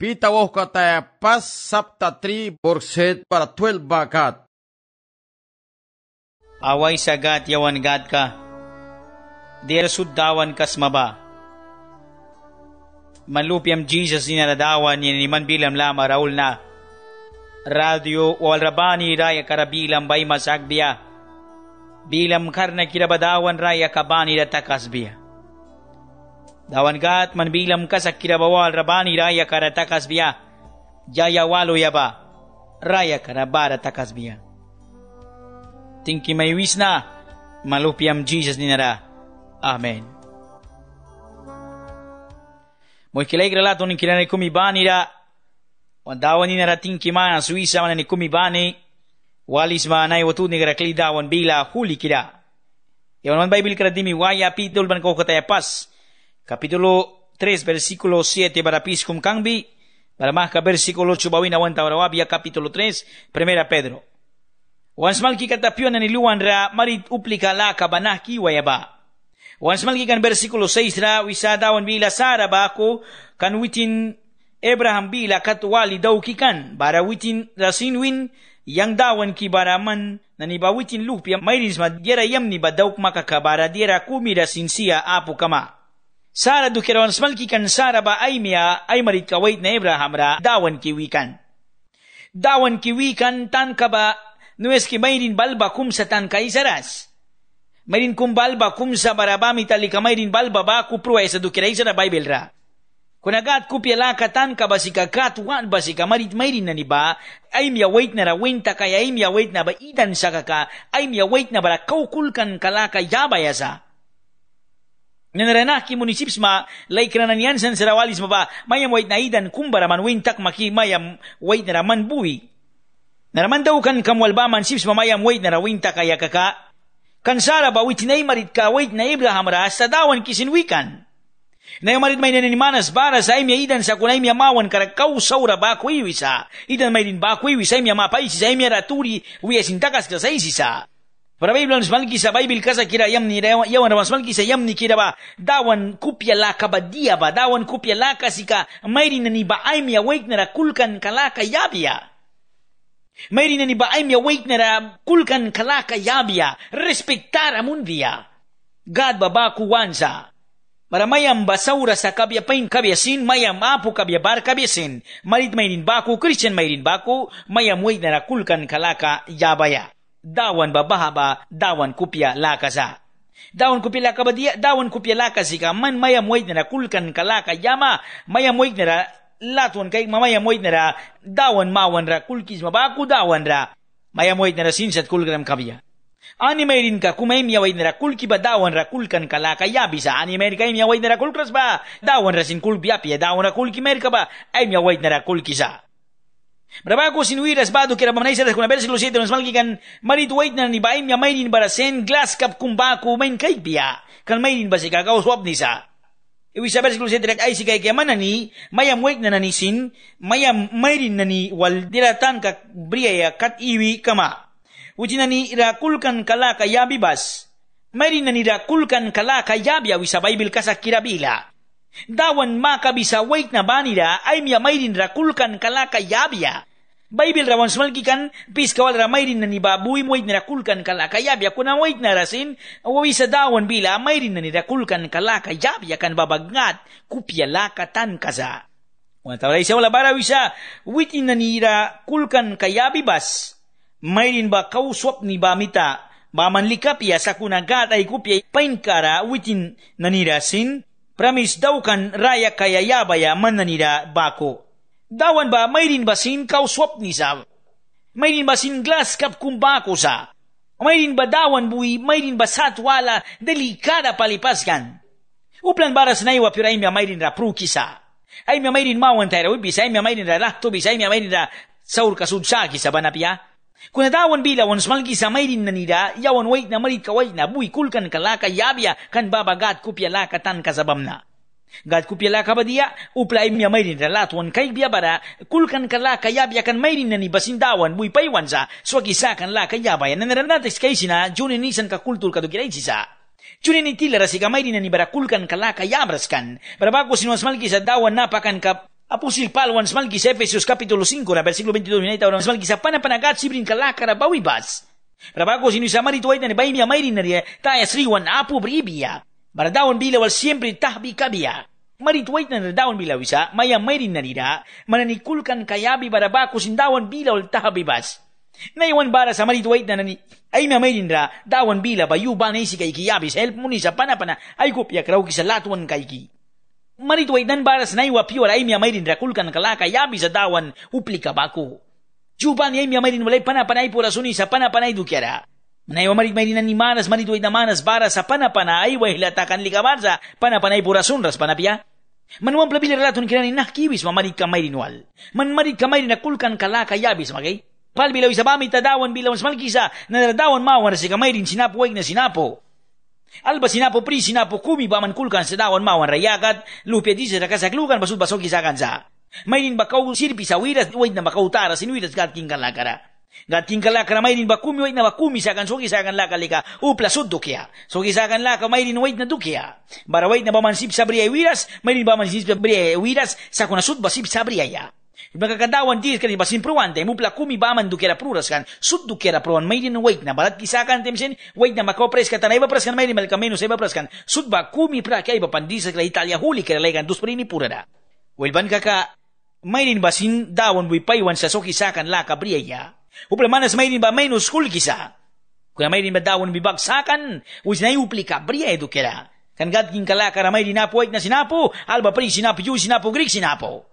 Pita wohkata pas sapta tri borset para 12 bakat. Away sagat yawan gad ka. Dira suddawan kas maba. Malupiam Jesus dinaradawan yan iman bilam lama Raul na. Radio wal rabani raya karabilam bay masagbiya. Bilam karna kirabadawan raya kabani da takasbiya. Dawan gat man bilam kasak kira bawal rabani raya kara takas biya. Jaya walo ya ba. Raya kara bara takas biya. Tingki may wisna. Malupiam Jesus ni nara. Amen. Moy kila igrelato ni kila nikumi bani ra. Wan dawan ni nara tingki man suisa man nikumi bani. Walis ma nai watu ni gara kli dawan bila huli kira. Yaman man Bible kira dimi waya pitul ban kokotaya pas. Pas. capítulo 3, versículo 7 para Piscum kanbi, para que versículo 8, Bawina Wanta Barabia, capítulo 3, primera Pedro. Wansmal ki katapion ni luan ra marit uplika la Cabanaki, ki wayaba. Wansmal ki versículo 6 ra dawan Vila, sara baku, kan witin Abraham bila Catuali, daw kikan, kan witin rasinwin yang dawan ki baraman nani bawitin lupia mairis ma diera yamni ba makakabara diera kumira sinsia apu kama. Sara dukeron smalkikan Sara ba ay miya ay maritkawait na Abraham ra dawan kiwikan. Dawan kiwikan tan ka ba nues ki mayrin balba kumsa sa tan kay saras. Mayrin kum balba kumsa barabami tali ka mayrin balba ba kupruwa sa dukiray sa Bible ra. Kunagat kupiala tan ka basika katwan basika marit mayrin na ni ba ay miya wait na ra winta kaya ay miya wait na ba idan sa kaka ay miya wait na bara kaukul kan kalaka yabayasa. Nenerenaki municipsma laikrananian san sarawalis maba mayam wait naidan kumbara man wintak maki mayam wait naraman buwi. Naraman daw kan kamwalba man sips mamayam wait narawintak ayakaka. Kansara ba wit marit ka wait na Ibraham ra sa dawan kisinwikan. Nayamarit may naninimanas bara sa imya idan sa kunay miya mawan karakaw saura ba kuiwisa. Idan may din ba kuiwisa imya mapay sa imya raturi wiyasintakas ka sa isisa. فربي بلانس مالكي سباي بالكاسا كيرا يمني ريوان يوان رمس مالكي سيمني كيرا با داوان كوبيا لاكا با ديا با داوان كوبيا لاكا سيكا ميري نني با ايميا ويكنرا كولكن كلاكا يابيا ميري نني با ايميا ويكنرا كولكن كلاكا يابيا ريسبكتار امون ديا غاد بابا كوانزا مرا مايام بساورا سا كابيا بين كابيا سين مايام ابو كابيا بار كابيا سين مريد مايرين باكو كريشن مايرين باكو مايام ويكنرا كولكن كلاكا يابيا dawan babahaba dawan kupya lakasa dawan kupya lakabadia dawan kupya lakasika man maya moidnera kulkan kalaka yama maya moidnera latuan kaik maya moidnera dawan mawanra kulkisma baku dawanra maya moidnera sinsat kulgram kabia animeirinka kumaim yawaidnera kulkiba dawanra kulkan kalaka yabisa animerikaim yawaidnera kulkrasba dawanra sin kulbi apia dawanra kulkimerkaba aim yawaidnera kulkisa Berapa aku sinui ras badu kira bapak naisa ras kuna bersih lusi terus malgi kan marit wait nan iba imya mainin barasen glass cup kumbaku main kai pia kan mainin basika kau swap nisa. Ewi sa bersih lusi terak aisi kai kia mana ni maya wait nan nani sin maya mainin nani wal diratan kak bria ya kat iwi kama. Uji nani rakulkan kala kaya bibas. Mainin nani rakulkan kala kaya bia wisa bible kasak kira bila dawan maka bisa wait na banira ay miya may din rakulkan kalaka yabya. Bible rawan smalki kan pis kawal ramay din na ni babuy mo na rakulkan kalaka yabya kuna wait na rasin wawi sa dawan bila may din na ni rakulkan kalaka yabya kan babagnat kupya laka tan kaza. Wala tawala isa wala bara wisa wait na ni rakulkan kayabi bas may din ba kausop ni bamita Bamanlikap ya sa kunagat ay kupya painkara witin nanirasin Pramis daukan raya kaya yabaya mananida bako. Dawan ba mayrin basin kau swap ni sa? Mayrin basin glass kap kumbako sa? Mayrin ba dawan bui? Mayrin ba satwala delikada palipaskan? Uplan baras na iwa pira imya mayrin rapruki sa. Ay mi mayrin mawan tayo bisa, ay mi mayrin ra lahto ay mi mayrin ra saur kasud sa kisa banapya. kuna dawan bila wan smalgi sa mairin na nira yawan wait na marit ka wait na bui kulkan ka laka yabia kan baba gad kupya laka tan kasabam na gad kupya laka badia upla imya mairin na lat wan kaik biya bara kulkan ka laka yabia kan mairin na ni basin dawan bui pay wan sa swagi sa kan laka yabaya na naranatis kaisi na juni nisan ka kultur ka dukira isi sa Cunin itilah rasika mairin na ni bara kulkan ka laka yabraskan. Bara bagus inwas malgi sa dawan napakan ka Apostol Pablo ang smal gisa Efesios kapitulo 5 na versikulo 22 minita orang smal gisa panapanagat sibrin kalakara bawibas. Rabago sinu sa marito ay na baimi amairin na riya taya sriwan apu bribia. Baradawan wal siyempre tahbi kabia. Marituwait na nadawan bila wisa, maya may rin narira, mananikulkan kayabi barabako sindawan bilaw tahabibas. Naiwan bara sa marituwait na nani, ay na may rin dawan bila bayuba na isi kay kiyabis, help mo ni sa panapana, ay kopya kraw kisa latuan kay ki. marito ay danbaras na iwa piwala ay miyamay din rakulkan kalaka yabi sa dawan uplika bako. Jupan ay miyamay din walay panapanay pura suni sa panapanay dukyara. Na iwa marit may din ni manas marito ay damanas bara sa panapana ay iwa hilatakan likabar sa panapanay pura sunras panapia. Manuwan plabila relatun kina ni nakiwis mamarit kamay din wal. Manmarit kamay din akulkan kalaka yabis magay. Palbilaw isa bamit tadawan bilaw smalkisa na naradawan mawan sa kamay din sinapo na sinapo. Alba sinapo pri sinapo kumi baman kulkan sa dawan mawan rayakat, lupya di sa kasaklukan basud basog isakan sa. May din bakaw sirpi sa wiras, uwid na bakaw tara sinuwiras kat king Gat king kalakara may din bakumi uwid na bakumi sa kan sugi sa kan laka lika, upla sud dukya. Sugi sa kan laka may din na dukya. Bara uwid na bamansip sa briya wiras, may din bamansip sa briya wiras, sa kunasud basip sa briya ya. Ibaka kada wan dir kan iba sin pruan temu pla kumi ba man dukera pruras kan sud dukera pruan mai din wait na balat kisa kan tem sin wait na mako preska tan iba preskan mai din mal kamenu se iba preskan sud ba kumi pra ka iba pandis kra italia huli kra legan dus prini pura da wel ban kaka mai din basin da wan bui pai wan sa so kisa kan la kabria ya uple manas mai din ba mai nu skul kisa kra mai din ba da wan bi bak sa kan wis nai upli kabria edukera kan gat kin kala kara mai din apo wait na sinapo alba pri sinapo yu sinapo grik sinapo, sinapo.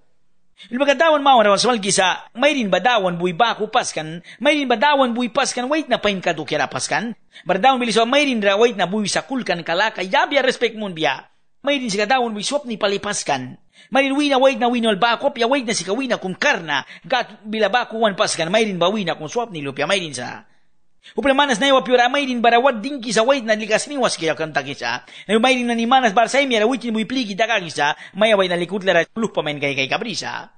Ilbagadawan mo na waswal gisa, may rin badawan buy baku paskan, may rin badawan buy paskan, wait na pain kadu kira paskan. Bardawan biliso, may rin ra wait na sa kulkan kalaka, yabya respect mun biya. May rin siya dawon buy swap ni palipaskan. May rin wina wait na winol bakop, ya wait na si kawina kum karna, gat bilabaku wan paskan, may rin bawina kum swap ni lupya, may rin sa Uplamanas naiwa piura mairin bara wat dinki sa wait na likasniwas kaya kanta kisa. Na mairin na ni manas bar sa imya rawitin mo ipligi dagang isa, mayaway na likutlara lupa men kay kay kabrisa.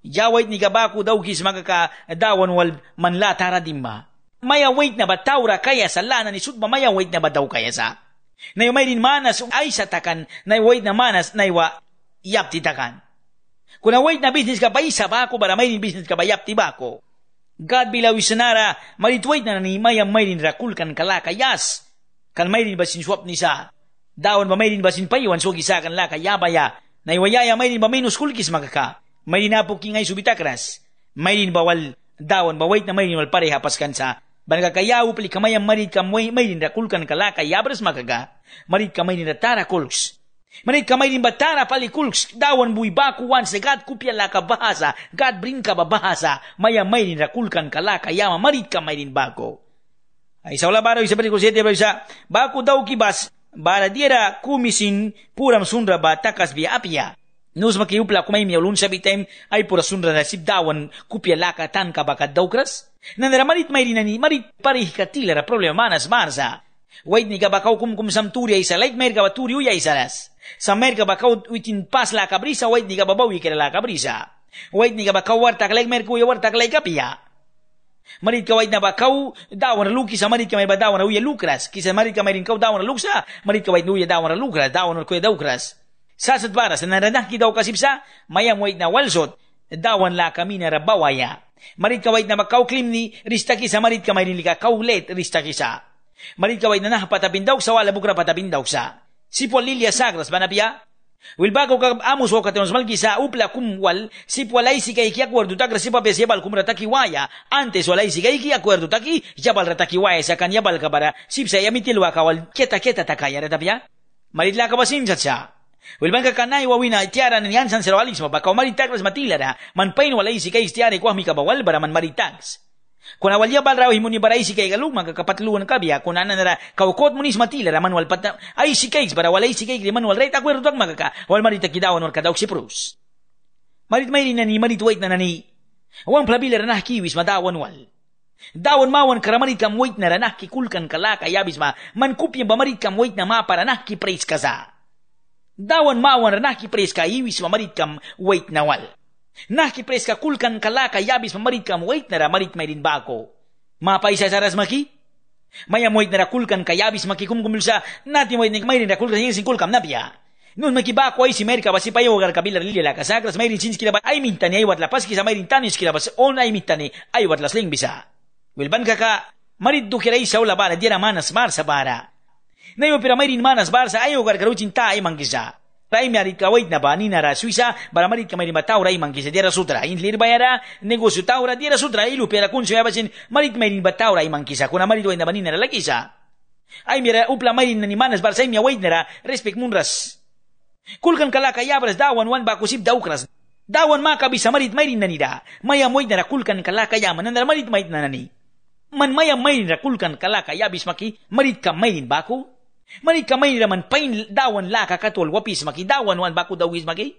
Jawait ni kabaku daw kis magaka dawan wal manla tara dimma. Mayawait na ba taura kaya sa lana ni sudma mayawait na ba daw kaya sa? Na mairin manas ay sa takan, na wait na manas naiwa yapti takan. Kuna wait na business ka ba isa ba ako, bara mairin business ka ba yapti ba ako? gadbilaw isanara, malituwait na nanimaya may rin rakul kan yas. Kan may rin basin swap nisa. Daon ba may rin basin payuan so gisa kan lakayabaya. Naiwayaya may rin ba may nuskulkis magaka. May rin apo kingay subitakras. May rin bawal daon ba wait na may rin wal pareha paskan sa banagakayaw pali kamayang marit kamay may rin rakul kan kalakayabras makaga. Marit kamay rin ratara kulks. Mani kama ili mbatara pali kul dawan bui baku wanse gad kupia laka bahasa gad brinka babahasa maya mairin rakulkan kalaka yama marit kama ili mbako. Aisa wala baro isa pali kusete baro isa baku daw kibas bara diera kumisin puram sundra ba takas bia apia. Nus maki upla kumai miya ulun sabi tem ay pura sundra na sip dawan kupia laka tan ka baka daw kras. Nandera marit mairin ani marit parih katilera problema manas marza. Wait ni ka bakaw kum kum samturi aisa like mair ka baturi uya isa ras. sa merka bakau witin pas la kabrisa wait diga babawi kera la cabrisa wait niga bakau warta kalay merku ya warta kalay kapia marit ka wait na bakau dawan luki sa marit ka may badawan uya lukras kisa marit ka may rin kau dawan luksa marit ka wait uya dawan lukras dawan ko ya daukras sasat para sa naranak daw kasipsa mayam wait na walsot dawan la kami na rabawaya marit ka wait na bakau klimni rista kisa marit ka may rin lika kaulet rista kisa marit ka wait na nahpatapindaw sa wala bukra patapindaw sa sipwa Lilia sagras Wilbago Wilbako amus mal guisa. upla kumwal sipu y que acuerdo takra sipa pesebal kumra taki waya antes y que acuerdo taki yabal rataki waya sakan yabal kabara sipsa yamitil wal keta keta takaya ratapya maritla kabasin chacha Wilbanka kanai wawina tiara ni ansan seroalismo bakaw maritags matilara man pain walaisi kais tiara kwahmi wal bara man maritags kuna walia bal rawi muni bara isi kai galu maka kapat lu an kabia kuna nana ra kau kot muni smati la raman wal pata ai si kai bara wal isi kai le manual rei takwe rutak maka ka wal marita kidawa nor kada oksi prus marit mai nani marit wait nani wan plabi la nah ki wis mata wan wal dawon mawon karamani kam wait na ranah ki kulkan lah kalaka yabis ma man kupi ba marit kam wait na ma para nah ki preis kaza dawon mawon ranah ki preis ka iwis ma marit kam wait na wal Nahki preska kulkan kalaka yabis ya mamarikam waitnera marik mairin bako. Ma paisa saras maki? Maya moitnera kulkan kayabis ya maki kum kumulsa nati moitnik mairin da kulkan yin sin kulkam napia. Nun maki bako aisi merka basi payo gar kabila lili la kasakras mairin chinski la ay mintani ay watla paski sa mairin tani skila bas on ay mintani ay watla sling bisa. Wilban kaka marit dukira isa ula bara diera manas marsa bara. Nayo pira mairin manas barsa ayo gar karuchin ta ay mangisa. Rai mi ha na panina ra suisa, bara mari ka mari mataura iman ki se dira sutra. In lir bayara, negozio taura dira sutra, ilu pera kunsio ya pasin, mari ka mari mataura iman ki sa, kuna mari tuai na panina ra la kisa. Ai mira upla mari na nimanas bar saimia waitnera, respect munras. Kulkan kalaka yabras dawan wan bakusip daukras. Dawan maka bisa marit mairin nani da. Maya moidnera kulkan kalaka ya manandar marit mait nani. Man maya mairin kulkan kalaka ya bismaki marit ka mairin baku. Manit ka may raman pain dawan laka lah katol wapis maki dawan wan baku dawis maki?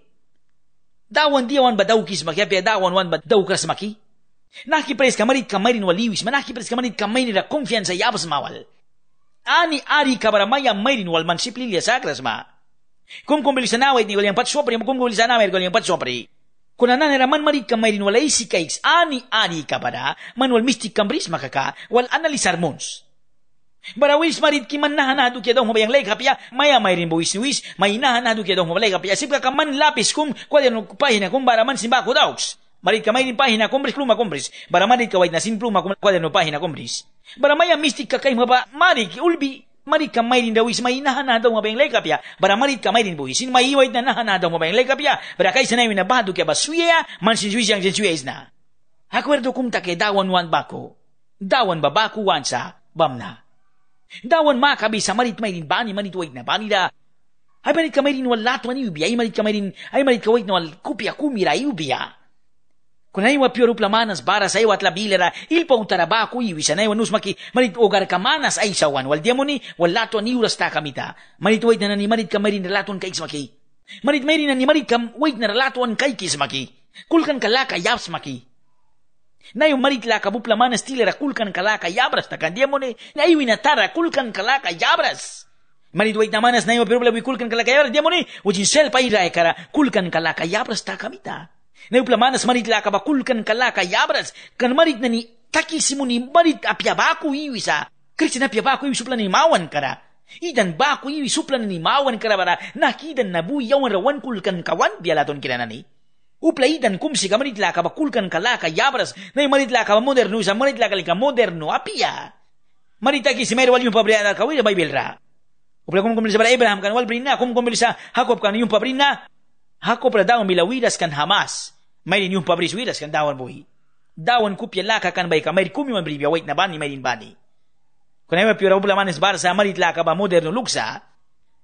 Dawan dia wan badaw kis maki apaya dawan wan badaw kras maki? Naki pres ka marit ka may rin waliwis ma naki pres ka marit ka may rin konfiansa yabas mawal. Ani ari ka para maya may rin wal mansip lilia sakras ma. Kung kumbili sa nawa itin galiang patsopri kung kumbili sa nawa itin galiang patsopri. Kuna nana era man marit ka may rin wala isi ka ani ari ka para manual mystic kambris makaka wal analisar mons. Kuna Bara wis marit ki man nahana du kedong mo bayang lega ya. pia maya mairin bo isi wis may nahana du kedong mo lega pia ya. sipka kaman lapis kum kwade no pahina kum bara man simba kudaus marit kamairin pahina kumbris pluma kumbris bara marit kawai na sin pluma kum kwade no pahina kumbris bara maya mistik ka kai mapa marit ulbi marit kamairin da wis may nahana du mo bayang lega ya. pia bara marit kamairin bo isin may iwa na nahana du mo bayang lega pia bara kai sanay na ba du ke ba suya man sin wis yang jensuya isna Acuerdo cum ta que dawan wan baku, dawan babaku wansa, bamna. ದಾವನ್ ಮಾ ಕಬಿ ಸಮರಿತ್ ಮೈರಿನ್ ಬಾನಿ ಮನಿತ್ ವೈಟ್ ನ ಬಾನಿದ ಐ ಮನಿತ್ ಕಮೈರಿನ್ ವಲ್ ಲಾತ್ ಮನಿ ಉಬಿಯ ಐ ಮನಿತ್ ಕಮೈರಿನ್ ಐ ಮನಿತ್ ಕವೈಟ್ ವಲ್ ಕುಪಿಯ ಕುಮಿರ ಐ ಉಬಿಯ kunaiwa piyorup la manas baras ay watla bilera ilpa utaraba ku iwisan ay wanus maki marit ogar kamanas manas ay sawan wal diamoni wal lato ni uras ta kamita marit wait na ni marit kamarin relaton kay maki marit merin na ni marit kam wait na relaton kay kismaki kulkan kalaka yaps maki Na yung marit la kabupla manas tila rakulkan kalaka yabras ta kandiemone. Na yung inatar rakulkan kalaka yabras. Marit wait na manas na yung perubla wikulkan kalaka yabras diemone. Wajin sel pa iray kara kulkan kalaka yabras ta kamita. Na yung plamanas marit la kabakulkan kalaka yabras. Kan marit na ni takisimo ni marit apiabaku iwi sa. Kriksi na apiabaku iwi supla ni mawan kara. Idan baku iwi supla ni mawan kara bara. Na kidan na buyawan rawan kulkan kawan biyala ton kiranani. Na Uplaidan cum si camarit la caba culcan calaca y abras, nei marit la caba modernu, sa marit la calica modernu, apia. Ya? Marita ki si meru alium pabria la cawira bai belra. Uplai cum comilisa para Abraham, can wal brina, cum comilisa Jacob can yum pabrina, Jacob la daun bila huiras can jamás, mairi yum pabris huiras can daun bohi. Daun cupia la can bai camari cum yum brivia wait na bani, mairi bani. Con ema piura upla manes barsa, marit la caba modernu luxa,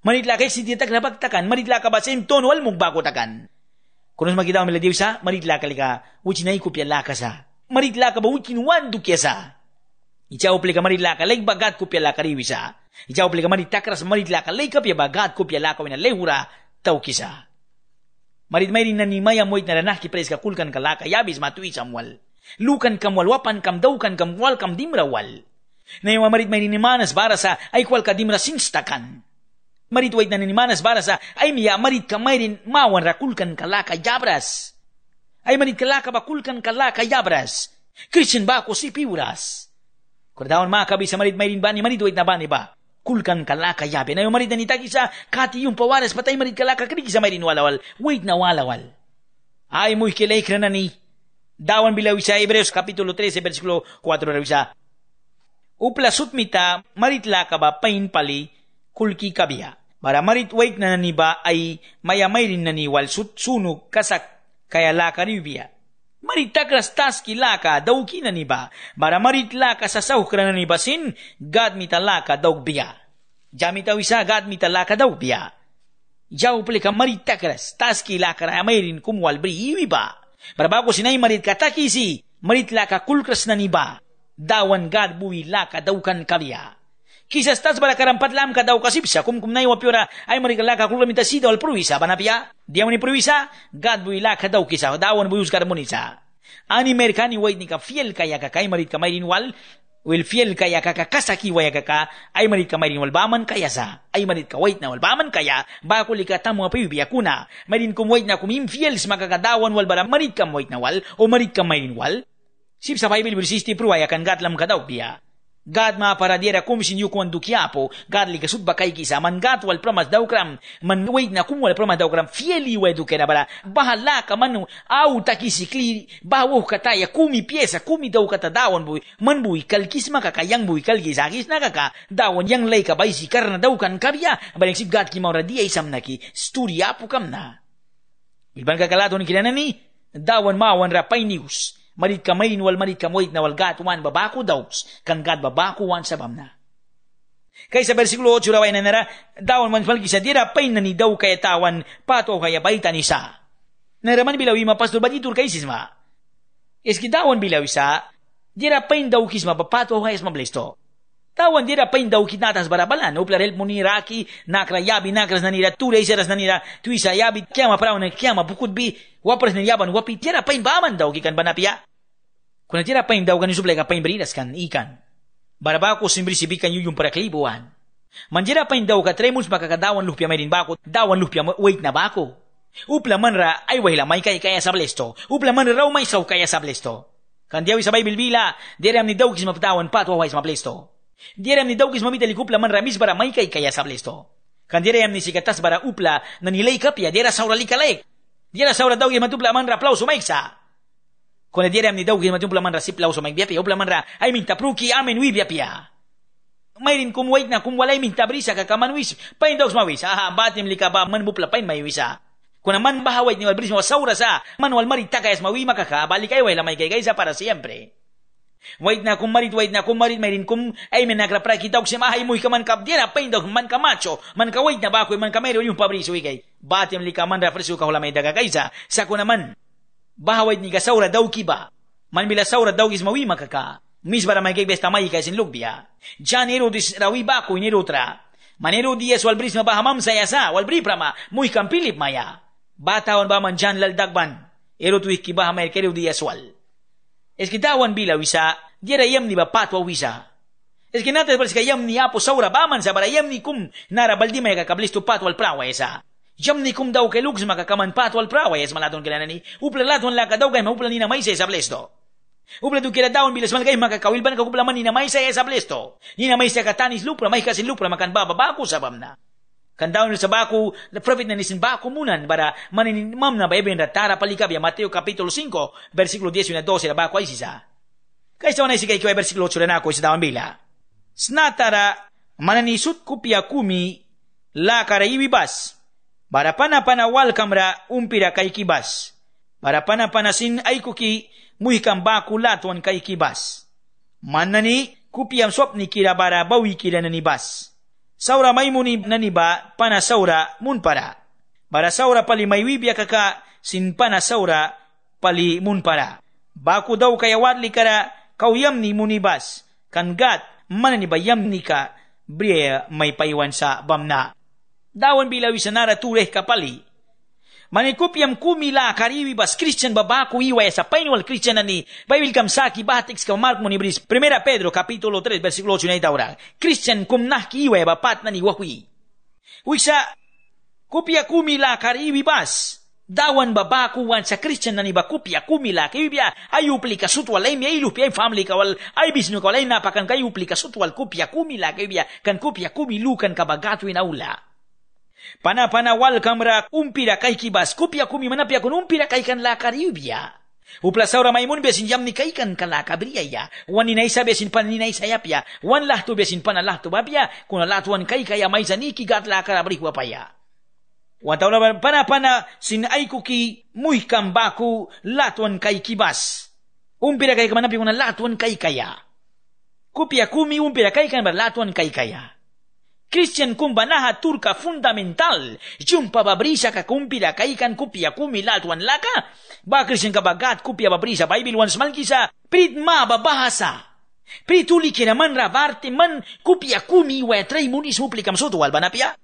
marit la caba sitietak na pactakan, marit la caba sentono al mugbago takan kunus magida mila diusa marit laka lika uchi nai kupia laka sa marit laka ba uchi nuan duke sa icha upli ka marit laka lek bagat kupia laka riwi sa icha upli ka marit takras marit laka lek kapia bagat kupia laka wina lehura tau kisa marit mairi nani maya moit nara nahki preska kulkan ka laka yabis ya matu isa mwal lukan kam wal wapan kam daukan kam wal kam dimra wal na yung marit mairi ni manas barasa ay kwal ka dimra sinstakan Thank marit ಮರಿತು ನಿಮಾನಸ್ ಬಾರಸ ಐಮಿಯ ಮರಿತ್ ಕಮೈರಿನ್ ಮಾವನ್ರ ಕುಲ್ಕನ್ ಕಲಾಕ jabras. Ay ಕಲಾಕ ಬಾ ಕುಲ್ಕನ್ ಕಲಾಕ ಯಾಬ್ರಾಸ್ Christian ba ako si Piuras? Kurdaon mga kabi sa marid may rin ba ni marid na ba ni ba? Kulkan kalaka yabe na yung marid na nitagi sa kati yung pawares patay marit kalaka kadigi sa mayrin walawal. Wait na walawal. Ay mo ikilay na ni. Dawan bilaw sa Hebreos Kapitulo 13 versikulo 4 raw Upla Uplasut marit laka ba pain pali kulki kabiya. Maramarit wait na naniba ay mayamay rin naniwal sunog kasak kaya laka Maritak rastas ki laka dauki naniba. Maramarit laka sa saukra nanibasin gad mitalaka daug biya. Jamitaw isa gad mitalaka daug biya. Jaw plika maritakras taski laka ramay rin kumwal bri iwiba. Barabago sinay marit katakisi marit laka kulkras naniba. Dawan gad buwi laka daukan kabiya kisa Quizás tasbalakaram ka daw kasipsa kum kum naiwa piora ay marikalaka kulamita wal al pruisa banapia. Diaw ni pruisa, gad builaka daw kisa, dawan buyus karmonisa. Ani merkani wait nika fiel kaya kakay marit kamay rinwal, Well, fiel kaya kakakasaki waya kaka, ay manit ka may rin walbaman kaya sa, ay manit ka wait na walbaman kaya, bako likata mga payubiya kuna, marin kum wait na kumim fiels makakadawan walbara manit ka wait na wal, o manit ka may wal. Sip sa Bible verse 60 pruwaya kan gatlam kadaw biya. Gad ma paradiera kum sin yu kuan dukiapo, gad li gesut bakai kisa, man gad wal promas daukram, man weid na kum wal promas daukram, fieli wa edukena bala, baha laka manu, au takisi kli, baha wuh kataya, kumi piesa, kumi daukata dawan bui, man bui kal kisma kaka, yang bui kal kisa, kis na kaka, dawan yang laika baisi karna daukan kabia, ya. bala yang sip gad ki maradia isam na ki, sturi apu kam na. Ilban kakalatun kirana ni, dawan mawan rapainius. marikamain wal marikamoit na walgatuan babaku daws, kanggad babakuan sa bamna. Kaysa bersikulo 8 raway na nara, dawan man palgi sa dira, pain na ni daw kaya tawan, pato kaya baita ni sa. Naraman bilawi mapastor ba ditur kay sisma? Eski dawan bilawi sa, dira pain daw kisma, papato kaya sma blesto. Tawan dira pain dau kinatas barabalan. Uplar oh, help muni raki nakra yabi nakras nanira tu reiseras nanira tu isa yabi kiamat prawan kiamat bukut bi wapres nanira ban wapi tiara pain baman dau kikan banapia. Kuna tiara pain dau kan isuplega pain beriras kan ikan. Barabaku simbri si bikan yuyum para kelibuan. Manjera pain dau ka tremus maka ka dawan lupia merin baku dawan lupia wait na baku. Upla manra ay wahila may kaya kaya sablesto. Upla manra raw may saw kaya sablesto. Kan diawi sabay bilbila, diari amni dau kismap dawan patwa wais maplesto. plesto. Diera ni daugis mamita li kupla manra ramis bara maika y kaya esto. Kandiera amni ni sigatas bara upla na laikapia, kapia saura li kalek. Djera saura daukis matupla man aplauso maiksa. Con el djerem ni daugis matupla man sip lauso maik biapia upla manra ra ay minta pruki amen wi biapia. Mayrin kum wait na kum walay minta brisa wis, Pain dogs mawis. Aha batim lika ba man bupla pain maywisa. Kuna man wait ni walbris mo saura sa man es takayas mawi makaka balik la wala y kaysa para siempre. Wait na kung marit, wait na kung marit, mayroon kung ay may nagrapra kita kung simahay mo ikaman ka diyan, apendog, man ka macho, man ka wait na bako, man ka mayroon yung pabriso ikay. Bati ang likaman rafresu ka hula may daga kaysa, sako naman, bahawid ni kasaura daw kiba, man mila saura daw is mawi makaka, mis para may kaybes tamay ikay sin lugbiya. Diyan erudis rawi bako in erutra, man erudis walbris na bahamam sa yasa, walbri prama, muy kampilip maya. Bataon ba man jan laldagban, erutuik kibaha may kerudis wal. Es que tawan bila wisa, diera yam ni bapat wa wisa. Es que nata parece que yam ni apo saura baman sa para yam ni kum nara baldi mega kablisto pat wal prawa esa. Ya yam ni kum dau ke lux maka kaman pat wal prawa es maladon ke lanani. Uple ladon la kadau ga ma uple ni na maise esa blesto. Uple du ke la dawan bila smal ga maka kawil ban ka uple man ni na maise esa blesto. Ni na maise ka tanis lupra maika sin lupra makan baba baku sa bamna. Kandaw ni Sabaku, the prophet na ni Simbaku muna, para maninimam na baibin na tara palikab ya Mateo kapitulo 5, versikulo 10 na 12, na bako ay sisa. Kaysa na isigay kiwa versikulo 8 na ako, isa dawan bila. Snatara, mananisut kupia kumi, la karaibibas, para panapanawal kamra umpira kay kibas, para panapanasin ay kuki, muhikam baku latuan kay kibas. Manani, kupiam swap ni kira para bawi kira na ni bas saura sawra maymuni naniba pana sawra munpara bara saura pali maywibya kaka sin pana saura pali munpara baku daw kaya wadli kara kawyamni munibas kangat mananibayamni ka briya may paywan sa bamna dawan bilaw isanara tureh kapali manikupi am kumi la karibi bas Christian babaku iwa esa paini wal Christian ani Bible kam saki batix kam Mark monibris Primera Pedro capítulo 3 versículo 8 nei taura Christian kum nah ki iwa ba pat nani wa kui Uisa kupi ya kumi la karibi bas dawan babaku wan sa Christian nani ba kupi ya kumi la ki bia ay uplika sutu wal mi ilu pi family ka wal ay bisnu ka wal na pakan kai uplika sutu wal kupi ya kumi la ki bia kan kupi kumi lu kan kabagatu inaula ula pana pana wal kamra umpira kaiki bas kupia kumi mana pia kun umpira kaikan la karibia u plasa ora maimun besin jam ni kaikan kan la kabria ya wan ni naisa besin pan ni naisa ya pia wan la tu besin pan la tu babia kun la tu wan kaika ya maisa ni ki gat la karabri ku apa ya wan taula pana pana sin aiku ki muy kambaku la tu wan kaiki bas umpira kaika mana pia kun la tu wan kaika ya kupia kumi umpira kaikan ba la tu wan kaika ya kai Christian kumbanaha turka fundamental jumpa babrisa ka kumpira kaikan kupia ya kumilat wan laka ba Christian ka bagat kupia ya babrisa Bible wan smalkisa prit ma ba bahasa prit ya uli kira man ravarte man kupia kumi wa trei munis uplikam sotu albanapia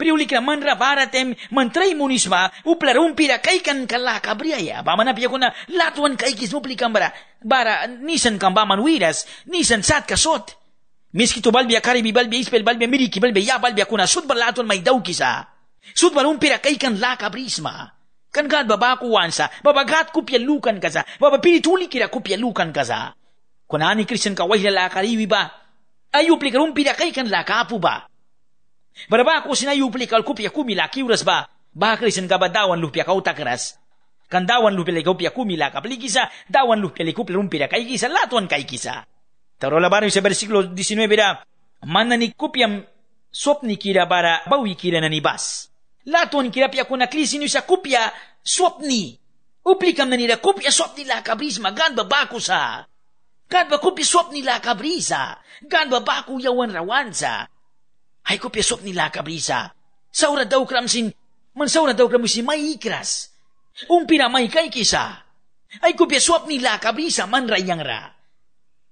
pri uli kira man ravaratem man trei munis ba uplar umpira kaikan kala kabria ya ba manapia kuna latuan kaikis uplikam bara bara nisan kamba man wiras nisan sat kasot sot miski to balbia karibi balbia ispel balbia miriki balbia ya balbia kuna sud balatun mai dauki sa sud balun pira kai kan la kabrisma kan gad baba ku wansa baba gad ku pia lukan kaza baba pili tuli kira ku pia lukan kaza kuna ani christian ka wahila la karibi ba ayu plikar un pira kai kan la kapu ba baba ba ku sina yu plikal ku pia kumi la ki uras ba ba christian ka badawan lu pia ka utakras kan dawan lu pia ku pia kumi la ka plikisa dawan lu pia ku pia lun pira kai kisa latuan kai kisa Tarola bara sa bersiklo 19 bida manna ni kupiam sopni kira bara bawi kira na ni bas. Laton kira pia kuna klisi nyo sa kupia ya sopni. Uplikam na nila kupia ya sopni la kabris magan ba bako sa. Gan ba kupia ya sopni la kabrisa. Gan ba bako yawan rawan sa. Ay kupia sopni la kabrisa. Saura daw kram sin, man saura daw kram si may ikras. Umpira lah may kay kisa. Ay kupia sopni la kabrisa man rayang ra. Yang ra.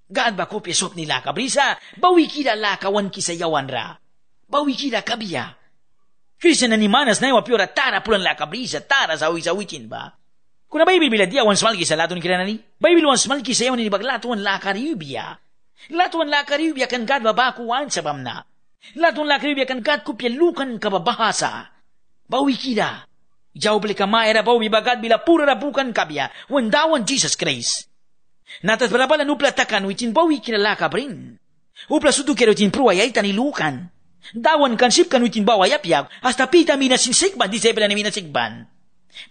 Gaan bako pesot ni la kabrisa? bawi la laka wan kisayawan ra. Bawi kabia. Krisen na ni manas na piora tara pulan la kabrisa, tara sa uisa wisawitin ba? Kuna Bible bila dia wan smalki sa lato ni kiranani? Bible wan smalki sayawan ni baglato wan laka riubia. Lato wan kan gad babaku wan sabam na. Lato la karibia kan gad kupya lukan kababahasa. Bawi kila. Jawab lika maera bawi bagad bila pura bukan kabia. Wan Jesus Christ natazbalabala noplatakan hoitinybao i kinalahaka aby reny ho plasudoka ireo tinipiro ayay tany lokany dahoany kanisipoka no itinybao ayaby ako azy tapita mihina siniseky ban dy zay pelany mihina seky ban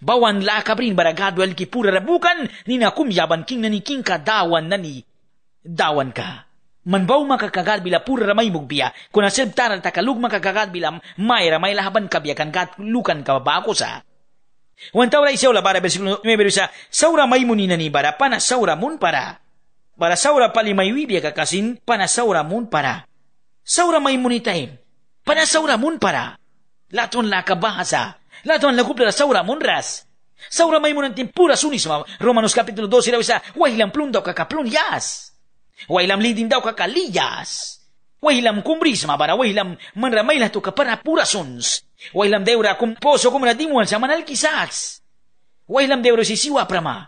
bao any lahaka aby riny baragado alikipora rabokan nina koa miabany kingna ni king ka dahoany na ni dahoany ka manbau makakagad bila pura ramai mugbia kuna sirb taran takaluk makakagad bila mai ramai lahaban kabiakan gad lukan kababa ko Juan ora y Saura para versículo Saura ni para, pana Saura mun para. Para Saura pali kakasin, pana Saura mun para. Saura Maimunitaim, pana Saura mun para. Latun la kabahasa, latun la la Saura mun ras. Saura maimunantin pura sunisma, Romanos capítulo 12, era esa huaylam plun dao kakaplun yas. Wailam lidin dao kakalillas. Huaylam cumbrisma para wailam manra mailas toca para pura suns. Wailam deura kumposo ko manadimuan sa manal kisas. Wailam deura si siwa prama.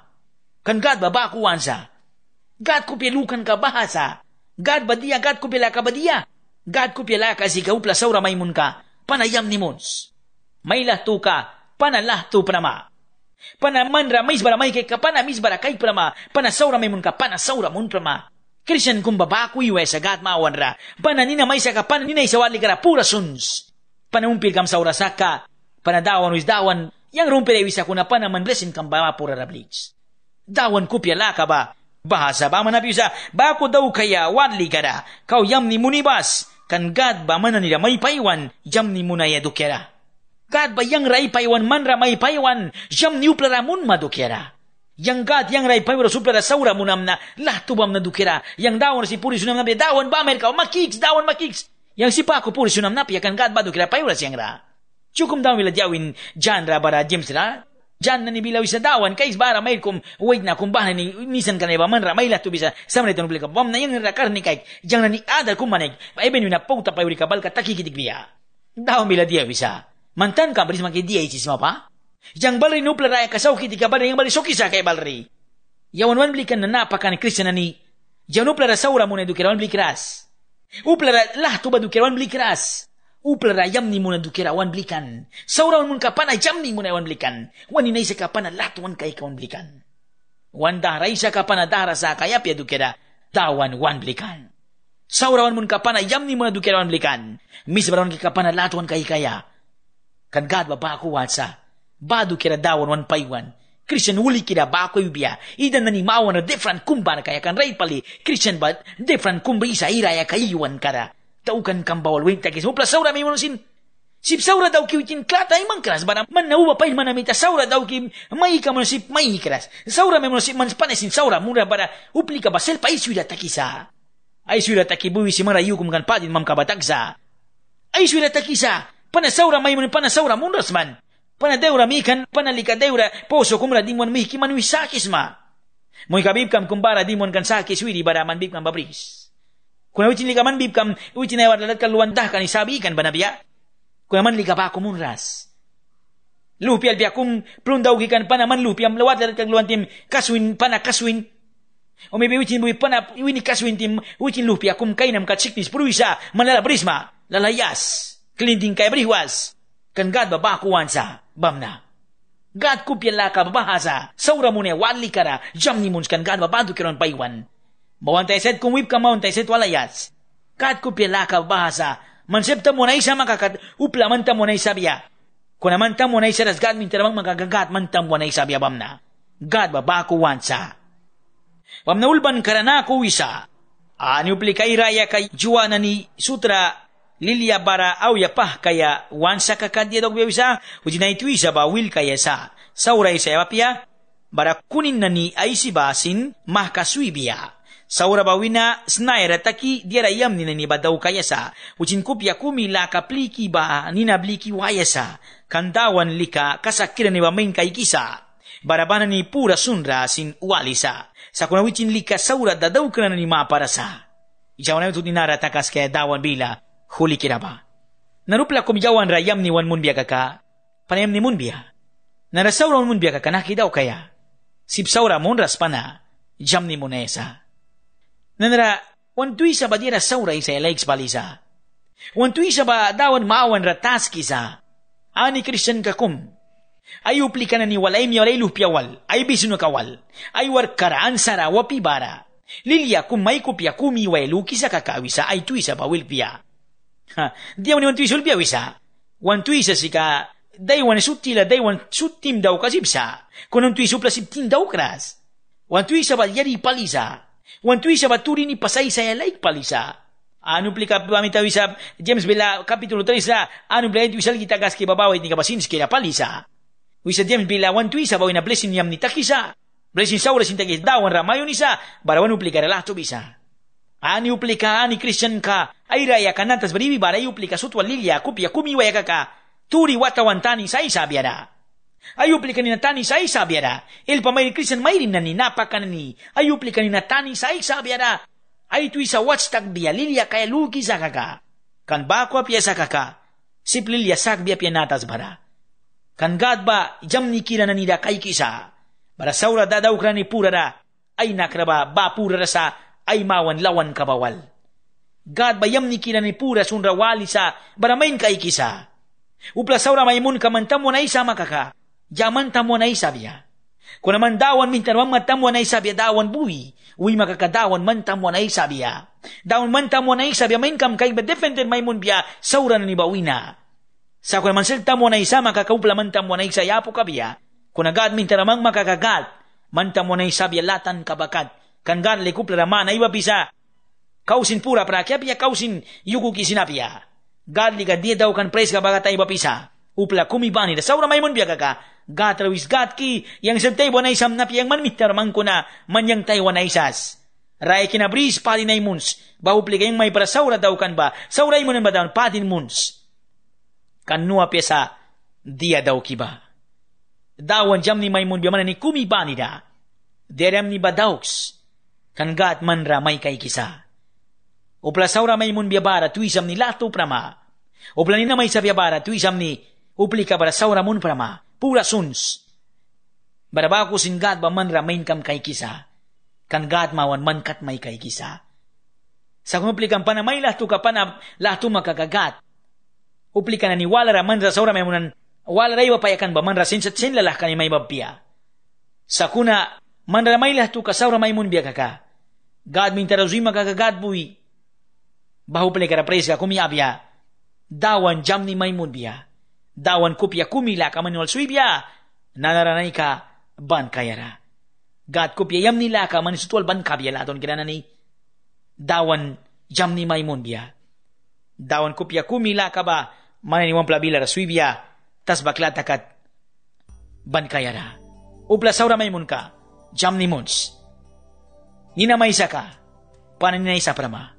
Kan gad baba kuwan sa. Gad ko pilukan ka bahasa. Gad badia gad ko pila ka badia. Gad ko pila ka si kaupla saura maymun ka. Panayam ni Mons. May lahtu ka. Panalahtu prama. Panamanra mais bara may kay ka panamis bara kay prama. Panasaura maymun ka. Panasaura mun prama. Christian kum babaku iwe sa gad maawan ra. Pananina may sa ka pananina isawali ka ra. Pura suns panaumpiram sa urasaka, panadawan wis dawan, yang rumpire wisa kuna pa naman blessing kang ba pura rablits. Dawan kupya laka ba, bahasa ba manapi sa, bako daw kaya wanli kada, kau yam ni munibas, kan God ba manan nila may paywan, yam ni munaya dukera. God ba yang ray paiwan man ra may paywan, yam ni uplara mun madukera. Yang God yang ray paywan suplara saura munam na, lahtubam na dukera, yang dawan si puri sunam na be, dawan ba mer kau, makiks, dawan makiks, yang sipa aku pun sunam napi akan gad badu kira payu lah siang ra. Cukup dah bila jawin jan ra bara James ra. Jan nani bila wisa dawan kais bara mail kum wait na kum bahan ni nisan kan eba man ra mailah tu bisa samre tu nubli kabam na yang ra kar ni kaik jang nani ada kum manek. Ba eben wina pung tapai uri kabal kataki kitik dia. Dawan bila dia wisa. Mantan kam beris maki dia isi sama pa. Jang balri nubla raya kasau kitik kabar yang balri sokisa kai balri. Yawan wan belikan nana apakan Kristen nani. Jangan lupa rasa orang mune dukira wan belik ras. Uplara lah tu ba dukera wan beli keras. Uplara yam ni muna dukera wan belikan. Saura wan mun kapana jam ni muna wan belikan. Wan ni naisa kapana lah tu wan kai kawan belikan. Wan dahra isa kapana dahra sa kaya pia dukera. Da wan wan belikan. Saura wan mun kapana yam ni muna dukera wan belikan. Mis barawan ki kapana lah tu wan kai kaya. Kan gad ba ba aku watsa. Ba dukera da wan wan pai wan christian ulikida bako ibia ida nani mawana different kumba na kaya kan rai pali christian ba different kumba isa ira ya kaiwan kada tau kan kamba wal wenta kis mupla saura mi monosin sip saura dau ki utin klata i man kras bana man nau bapai mana mita saura dau ki mai ka monosip mai kras saura mi monosip man spanesin saura mura bara uplika basel pa isu ida takisa ai suira takibu isi mara yu kum kan padin mam kabatakza ai suira takisa pana saura mai mun pana saura mundas man pana deura mikan pana lika deura poso kumra dimon mi ki manui sakis ma moy kabib kam kumbara dimon kan sakis wiri bara man bib kam babris kuna wichin lika man bib kam wichin ay wadalat kan luan dah kan isabi kan banabia kuna man lika ba kumun ras lupi al biakum plunda ugi kan pana man lupi am lewat dalat kan luan tim kaswin pana kaswin o mebi wichin bui pana wini kaswin tim wichin lupi akum kainam kat siknis pruisa manala brisma lalayas Kelinting kaya berihwas. kan gad babakuan sa bamna. Gad kupyala ka babahasa, saura mune wali kara, jam ni muns kan gad babadu kiron paiwan. Bawan tayo said, kung wip ka maun tayo set walayas. Gad kupyala ka babahasa, mansepta mo na isa makakat, uplamanta mo na isabiya. Kunamanta mo na isa ras gad mintarabang magagagat, mantam mo na isabiya bamna. Gad babakuan sa. ulban karana ko isa. Ani uplikay raya kay juwana ni sutra lilia bara ya awyapah kaya wansaka candidado wewisa ujinaituisaba sa sauraisayapapia barakuninani aisibasin kumi saurabawina snaerataki ba nina bliki waya sa kandawan lika kasakiraniwamainkaykisa ni pura sunra sin sakuna sakunawichin lika saura dadaukananani maparasa ichawanawituninara takaskaya dawan bila huli kiraba. Narupla kum jawan ra yamni wan mun biaka ka, panayamni mun biya. Narasawra mun biaka ka nakida o kaya, sipsawra mun raspana, jamni mun esa. Nanara, wan tuisa ba dira saura isa ya laiks baliza. Wan tuisa ba dawan maawan ra taskiza. Ani Christian ka kum, ay uplikan ni walay mi walay lupiawal, ay bisino kawal, ay war karansara wapibara. Lilia kum may kupia kumi wailu kisa kakawisa ay tuisa ba wilpia. Diamo ha. diamo tuisul bia wisa. Wan tuisa si ka dai wan sutti la dai wan suttim dau kasi bsa. Kon un tuisu plasi tin dau kras. Wan tuisa ba yari palisa. Wan tuisa ba turini pasai sa yalai palisa. Anu plika pamita wisa James bela kapitulo 3 sa anu plika tuisa kita gaske babawa ni kapasin ski la palisa. Wisa James bela wan tuisa ba ina blessing ni amni takisa. Blessing saura sintake dau wan ramayunisa. Barawan uplikara la tu bisa. أن يبليكا أني كريشن كا أي رايا كان تزبريبي بارا يبليكا سوتوا ليليا كوبيا كومي ويكا كا توري واتوان تاني ساي سابيرا ayuplikan ni Natani sa isa biara. Il pa Christian may na ni napakan ni ayuplikan ni Natani sa isa biara. Ay tuwi sa watchtag biya lilia kaya luki sa kaka. Kan bako apya sa kaka. Sip lilya sak biya pya natas bara. Kan gad ba jam ni kira na nida kay kisa. Bara saura dadaw ni pura ra. Ay nakraba ba pura ra sa ay lawan kabawal. God bayam ni kinanipura sunra wali sa baramain ka ikisa. Uplasaw ra maymun kamantamu na isa makaka. Yamantamu na isa biya. Kunaman dawan mintarwan matamu na isa biya dawan buwi. Uy makakadawan mantamu na isa biya. Dawan mantamu na isa biya mainkam kay ba-defender maymun biya saura na ni bawina. Sa kunaman siltamu na isa makakaupla mantamu na isa yapo ka biya. Kunagat mintaramang makakagat. Mantamu na isa biya latan kabakat kan gan le kupla mana iba bisa kausin pura pra kia pia kausin yuku kisina pia gan li dia dau kan pres ka bagata iba bisa upla kumi bani da saura maimun biaga ka gat rawis gat ki yang sentai bona isam na piang man mitar mangkuna man yang taiwan isas rai kina bris padi nai muns ba upli kayang mai pra saura dau kan ba saura imun ba dan padin muns kan nua pesa dia dau ki ba dawan jamni maimun biamana ni kumi bani da deram ni badauks ba kan gat man ramai kai kisah. Upla saura mai mun biabara lah tu isam ni lato prama. Upla ni namai sa biabara tu isam ni upli kabara saura mun prama. Pura suns. Barabaku sin gat ba man ramain kam kai kisah. Kan gat mawan man kat mai kai kisah. Sa kung upli kampana mai lato kapana lato makagagat. Upli kanani wala raman sa saura mai munan wala rai ba payakan ba man rasin sa tsin lalakani mai babbia. Sakuna mandra mailah tu kasaura maimun biakaka. kaka. God min tarazima ka kagad bui. Bahu pele kara presya kumi abia. Dawan jam ni maimun bia. Dawan kupia kumila ka manual suibia. Nanaranay ka ban kayara. God kupia yam nila ka manisutual ban kabia laton kinanani. Dawan jam ni maimun bia. Dawan kupia kumila ka ba mananiwan plabila rasuibia. Tas baklata kat ban kayara. Upla saura maimun ka. Jam ni mons. Nina maisha ka. Pana nina isa prama.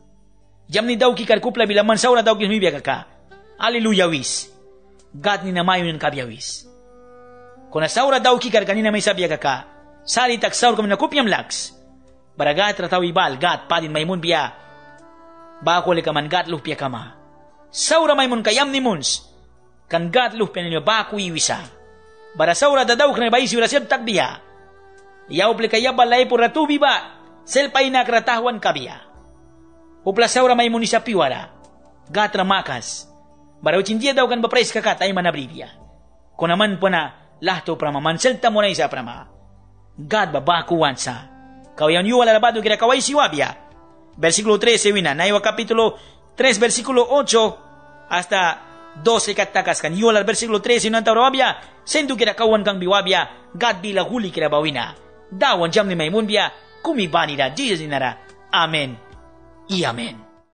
Jam ni daw kikar kupla bila man saura daw kis mibia kaka. Aleluya wis. God nina mayu nina kabia wis. Kona saura daw kikar ka nina maisha biya kaka. Sali tak saur kami nakupiam laks. Bara gat ratau ibal gat padin maimun biya. Bako le kaman gat luh piya kama. Saura maimun kayam kan ni muns. Kan gat luh piya ninyo baku iwisa. Bara saura dadaw kena baisi wala siyad tak biya. Yaw plikaya balay pura tubi ba. Ba selpai na kratahuan kabia. Uplasa ora may munisa piwara, gatra makas, barau cintia daugan bapres kakata ay manabribia. Kunaman po na lahto pramaman, selta mo na isa prama. Gat babakuan sa, kau yang yuwa lalabado kira kawai siwabia. Versikulo 3 sewina, na iwa kapitulo 3 versikulo 8, hasta 12 katakas kan yuwa lal versikulo 3 sewina tawrawabia, sendu kira kawan kang biwabia, gat bila huli kira bawina. Dawan jam ni may munbia, come vanirà Gesù Gesù Amen. E Amen.